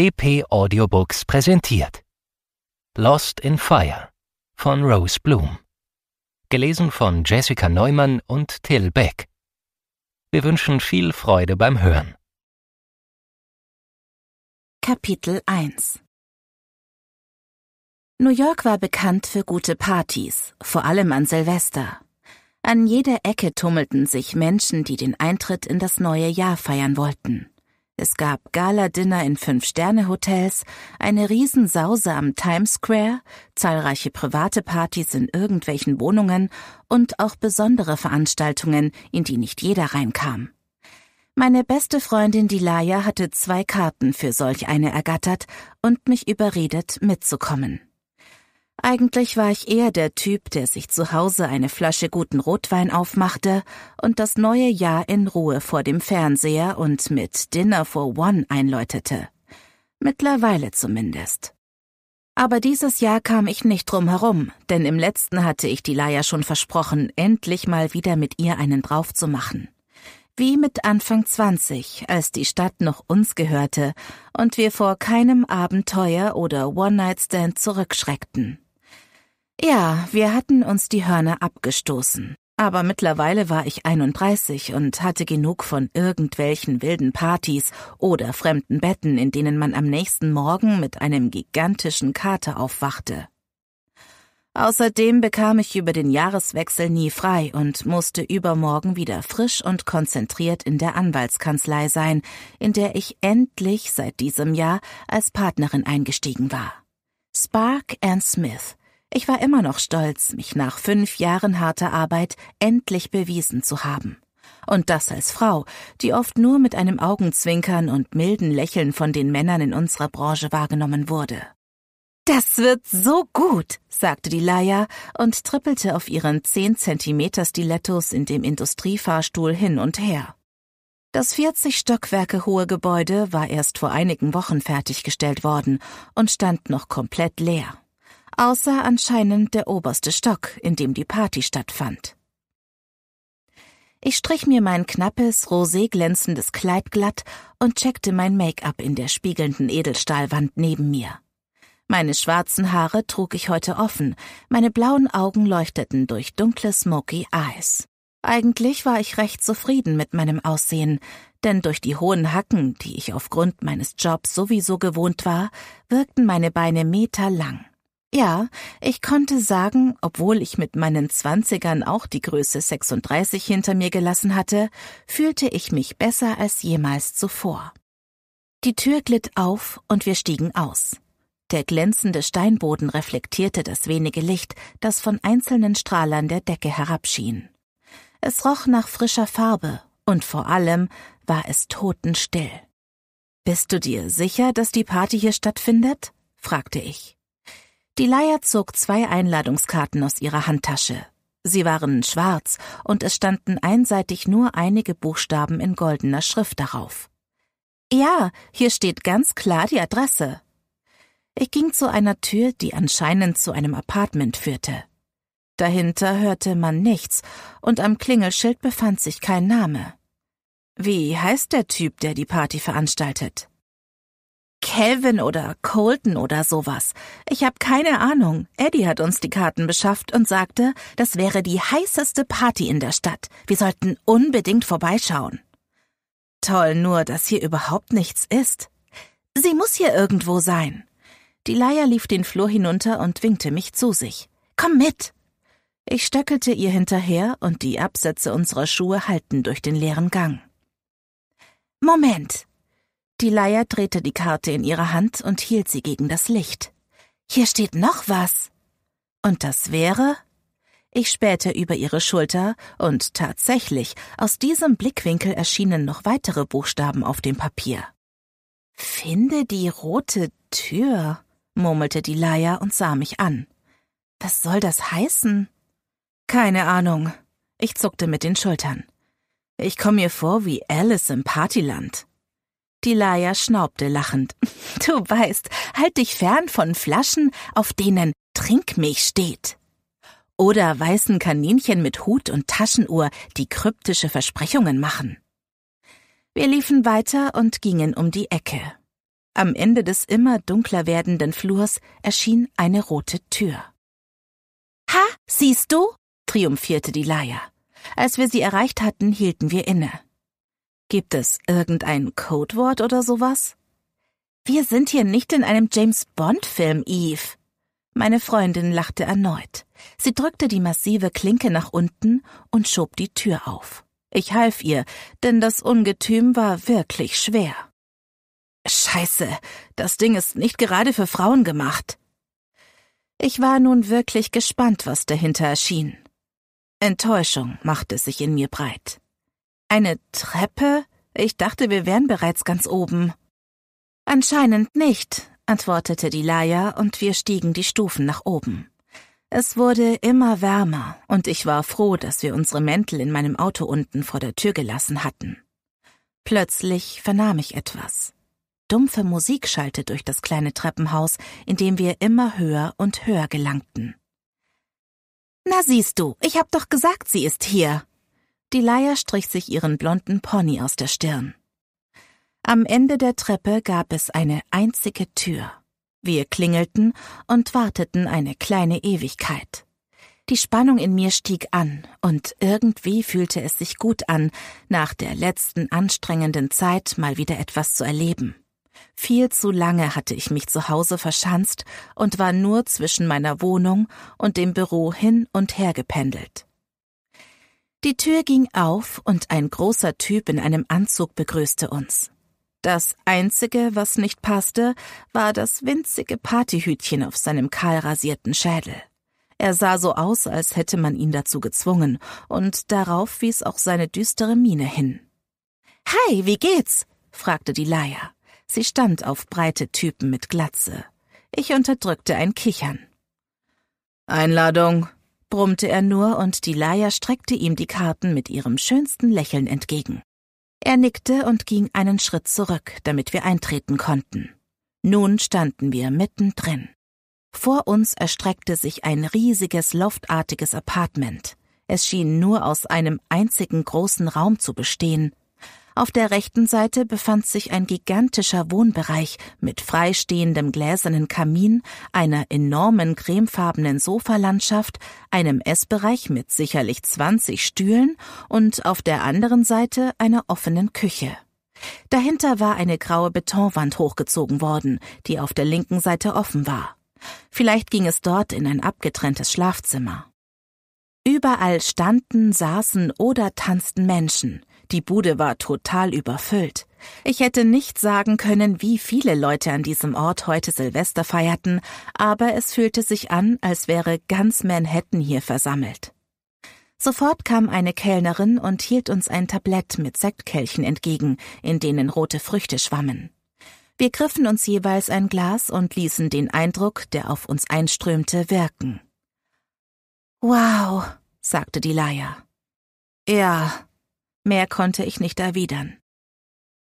DP Audiobooks präsentiert. Lost in Fire von Rose Bloom. Gelesen von Jessica Neumann und Till Beck. Wir wünschen viel Freude beim Hören. Kapitel 1 New York war bekannt für gute Partys, vor allem an Silvester. An jeder Ecke tummelten sich Menschen, die den Eintritt in das neue Jahr feiern wollten. Es gab Gala-Dinner in Fünf-Sterne-Hotels, eine Riesensause am Times Square, zahlreiche private Partys in irgendwelchen Wohnungen und auch besondere Veranstaltungen, in die nicht jeder reinkam. Meine beste Freundin Dilaya hatte zwei Karten für solch eine ergattert und mich überredet, mitzukommen. Eigentlich war ich eher der Typ, der sich zu Hause eine Flasche guten Rotwein aufmachte und das neue Jahr in Ruhe vor dem Fernseher und mit Dinner for One einläutete. Mittlerweile zumindest. Aber dieses Jahr kam ich nicht drum herum, denn im letzten hatte ich die Leier schon versprochen, endlich mal wieder mit ihr einen drauf zu machen. Wie mit Anfang 20, als die Stadt noch uns gehörte und wir vor keinem Abenteuer oder One-Night-Stand zurückschreckten. Ja, wir hatten uns die Hörner abgestoßen. Aber mittlerweile war ich 31 und hatte genug von irgendwelchen wilden Partys oder fremden Betten, in denen man am nächsten Morgen mit einem gigantischen Kater aufwachte. Außerdem bekam ich über den Jahreswechsel nie frei und musste übermorgen wieder frisch und konzentriert in der Anwaltskanzlei sein, in der ich endlich seit diesem Jahr als Partnerin eingestiegen war. Spark and Smith, ich war immer noch stolz, mich nach fünf Jahren harter Arbeit endlich bewiesen zu haben. Und das als Frau, die oft nur mit einem Augenzwinkern und milden Lächeln von den Männern in unserer Branche wahrgenommen wurde. Das wird so gut, sagte die Laia und trippelte auf ihren zehn Zentimeter Stilettos in dem Industriefahrstuhl hin und her. Das 40 Stockwerke hohe Gebäude war erst vor einigen Wochen fertiggestellt worden und stand noch komplett leer außer anscheinend der oberste Stock, in dem die Party stattfand. Ich strich mir mein knappes, rosé glänzendes Kleid glatt und checkte mein Make-up in der spiegelnden Edelstahlwand neben mir. Meine schwarzen Haare trug ich heute offen, meine blauen Augen leuchteten durch dunkle Smoky Eyes. Eigentlich war ich recht zufrieden mit meinem Aussehen, denn durch die hohen Hacken, die ich aufgrund meines Jobs sowieso gewohnt war, wirkten meine Beine meterlang. Ja, ich konnte sagen, obwohl ich mit meinen Zwanzigern auch die Größe 36 hinter mir gelassen hatte, fühlte ich mich besser als jemals zuvor. Die Tür glitt auf und wir stiegen aus. Der glänzende Steinboden reflektierte das wenige Licht, das von einzelnen Strahlern der Decke herabschien. Es roch nach frischer Farbe und vor allem war es totenstill. Bist du dir sicher, dass die Party hier stattfindet? fragte ich. Die Leier zog zwei Einladungskarten aus ihrer Handtasche. Sie waren schwarz und es standen einseitig nur einige Buchstaben in goldener Schrift darauf. Ja, hier steht ganz klar die Adresse. Ich ging zu einer Tür, die anscheinend zu einem Apartment führte. Dahinter hörte man nichts und am Klingelschild befand sich kein Name. Wie heißt der Typ, der die Party veranstaltet? Kevin oder Colton oder sowas. Ich habe keine Ahnung. Eddie hat uns die Karten beschafft und sagte, das wäre die heißeste Party in der Stadt. Wir sollten unbedingt vorbeischauen. Toll nur, dass hier überhaupt nichts ist. Sie muss hier irgendwo sein. Die Leier lief den Flur hinunter und winkte mich zu sich. Komm mit! Ich stöckelte ihr hinterher und die Absätze unserer Schuhe hallten durch den leeren Gang. Moment, die Leier drehte die Karte in ihrer Hand und hielt sie gegen das Licht. Hier steht noch was. Und das wäre? Ich spähte über ihre Schulter, und tatsächlich, aus diesem Blickwinkel erschienen noch weitere Buchstaben auf dem Papier. Finde die rote Tür, murmelte die Leier und sah mich an. Was soll das heißen? Keine Ahnung. Ich zuckte mit den Schultern. Ich komme mir vor wie Alice im Partyland. Die Laia schnaubte lachend. Du weißt, halt dich fern von Flaschen, auf denen Trinkmilch steht. Oder weißen Kaninchen mit Hut und Taschenuhr, die kryptische Versprechungen machen. Wir liefen weiter und gingen um die Ecke. Am Ende des immer dunkler werdenden Flurs erschien eine rote Tür. Ha, siehst du? triumphierte die Laia. Als wir sie erreicht hatten, hielten wir inne. Gibt es irgendein Codewort oder sowas? Wir sind hier nicht in einem James Bond-Film, Eve. Meine Freundin lachte erneut. Sie drückte die massive Klinke nach unten und schob die Tür auf. Ich half ihr, denn das Ungetüm war wirklich schwer. Scheiße, das Ding ist nicht gerade für Frauen gemacht. Ich war nun wirklich gespannt, was dahinter erschien. Enttäuschung machte sich in mir breit. Eine Treppe? Ich dachte, wir wären bereits ganz oben. Anscheinend nicht, antwortete die Leier, und wir stiegen die Stufen nach oben. Es wurde immer wärmer, und ich war froh, dass wir unsere Mäntel in meinem Auto unten vor der Tür gelassen hatten. Plötzlich vernahm ich etwas. Dumpfe Musik schallte durch das kleine Treppenhaus, in dem wir immer höher und höher gelangten. Na siehst du, ich hab doch gesagt, sie ist hier, die Leier strich sich ihren blonden Pony aus der Stirn. Am Ende der Treppe gab es eine einzige Tür. Wir klingelten und warteten eine kleine Ewigkeit. Die Spannung in mir stieg an, und irgendwie fühlte es sich gut an, nach der letzten anstrengenden Zeit mal wieder etwas zu erleben. Viel zu lange hatte ich mich zu Hause verschanzt und war nur zwischen meiner Wohnung und dem Büro hin und her gependelt. Die Tür ging auf und ein großer Typ in einem Anzug begrüßte uns. Das Einzige, was nicht passte, war das winzige Partyhütchen auf seinem kahlrasierten Schädel. Er sah so aus, als hätte man ihn dazu gezwungen, und darauf wies auch seine düstere Miene hin. Hi, wie geht's? fragte die Leier. Sie stand auf breite Typen mit Glatze. Ich unterdrückte ein Kichern. Einladung, brummte er nur und die Leier streckte ihm die Karten mit ihrem schönsten Lächeln entgegen. Er nickte und ging einen Schritt zurück, damit wir eintreten konnten. Nun standen wir mittendrin. Vor uns erstreckte sich ein riesiges, loftartiges Apartment. Es schien nur aus einem einzigen großen Raum zu bestehen, auf der rechten Seite befand sich ein gigantischer Wohnbereich mit freistehendem gläsernen Kamin, einer enormen cremefarbenen Sofalandschaft, einem Essbereich mit sicherlich 20 Stühlen und auf der anderen Seite einer offenen Küche. Dahinter war eine graue Betonwand hochgezogen worden, die auf der linken Seite offen war. Vielleicht ging es dort in ein abgetrenntes Schlafzimmer. Überall standen, saßen oder tanzten Menschen. Die Bude war total überfüllt. Ich hätte nicht sagen können, wie viele Leute an diesem Ort heute Silvester feierten, aber es fühlte sich an, als wäre ganz Manhattan hier versammelt. Sofort kam eine Kellnerin und hielt uns ein Tablett mit Sektkelchen entgegen, in denen rote Früchte schwammen. Wir griffen uns jeweils ein Glas und ließen den Eindruck, der auf uns einströmte, wirken. Wow, sagte die Leier. Ja, Mehr konnte ich nicht erwidern.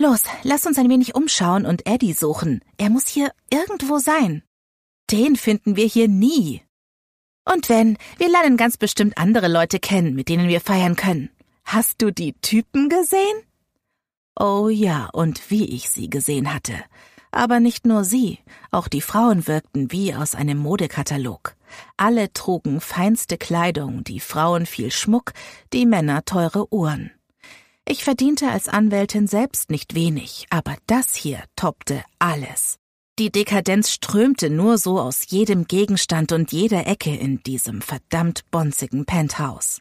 Los, lass uns ein wenig umschauen und Eddie suchen. Er muss hier irgendwo sein. Den finden wir hier nie. Und wenn, wir lernen ganz bestimmt andere Leute kennen, mit denen wir feiern können. Hast du die Typen gesehen? Oh ja, und wie ich sie gesehen hatte. Aber nicht nur sie, auch die Frauen wirkten wie aus einem Modekatalog. Alle trugen feinste Kleidung, die Frauen viel Schmuck, die Männer teure Uhren. Ich verdiente als Anwältin selbst nicht wenig, aber das hier toppte alles. Die Dekadenz strömte nur so aus jedem Gegenstand und jeder Ecke in diesem verdammt bonzigen Penthouse.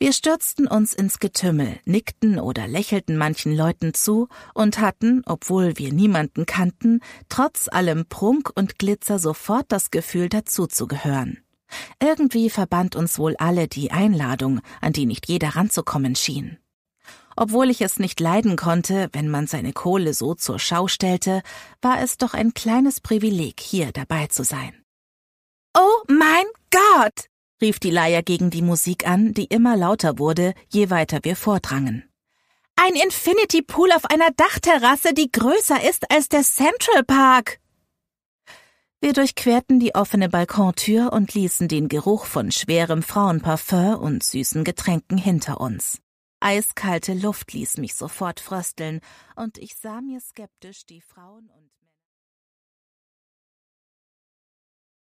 Wir stürzten uns ins Getümmel, nickten oder lächelten manchen Leuten zu und hatten, obwohl wir niemanden kannten, trotz allem Prunk und Glitzer sofort das Gefühl, dazuzugehören. Irgendwie verband uns wohl alle die Einladung, an die nicht jeder ranzukommen schien. Obwohl ich es nicht leiden konnte, wenn man seine Kohle so zur Schau stellte, war es doch ein kleines Privileg, hier dabei zu sein. Oh mein Gott! rief die Leier gegen die Musik an, die immer lauter wurde, je weiter wir vordrangen. Ein Infinity Pool auf einer Dachterrasse, die größer ist als der Central Park. Wir durchquerten die offene Balkontür und ließen den Geruch von schwerem Frauenparfüm und süßen Getränken hinter uns. Eiskalte Luft ließ mich sofort frösteln, und ich sah mir skeptisch die Frauen und